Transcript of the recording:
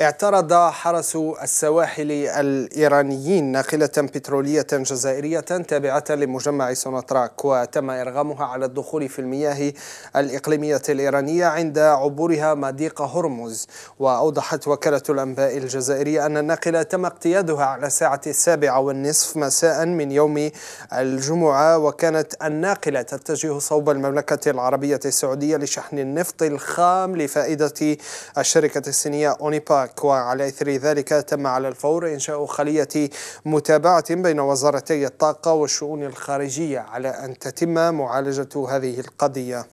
اعترض حرس السواحل الإيرانيين ناقلة بترولية جزائرية تابعة لمجمع سوناتراك وتم إرغامها على الدخول في المياه الإقليمية الإيرانية عند عبورها مضيق هرمز وأوضحت وكالة الأنباء الجزائرية أن الناقلة تم اقتيادها على الساعة السابعة والنصف مساء من يوم الجمعة وكانت الناقلة تتجه صوب المملكة العربية السعودية لشحن النفط الخام لفائدة الشركة الصينية أونيباك الإنفاق وعلى إثر ذلك تم على الفور إنشاء خلية متابعة بين وزارتي الطاقة والشؤون الخارجية على أن تتم معالجة هذه القضية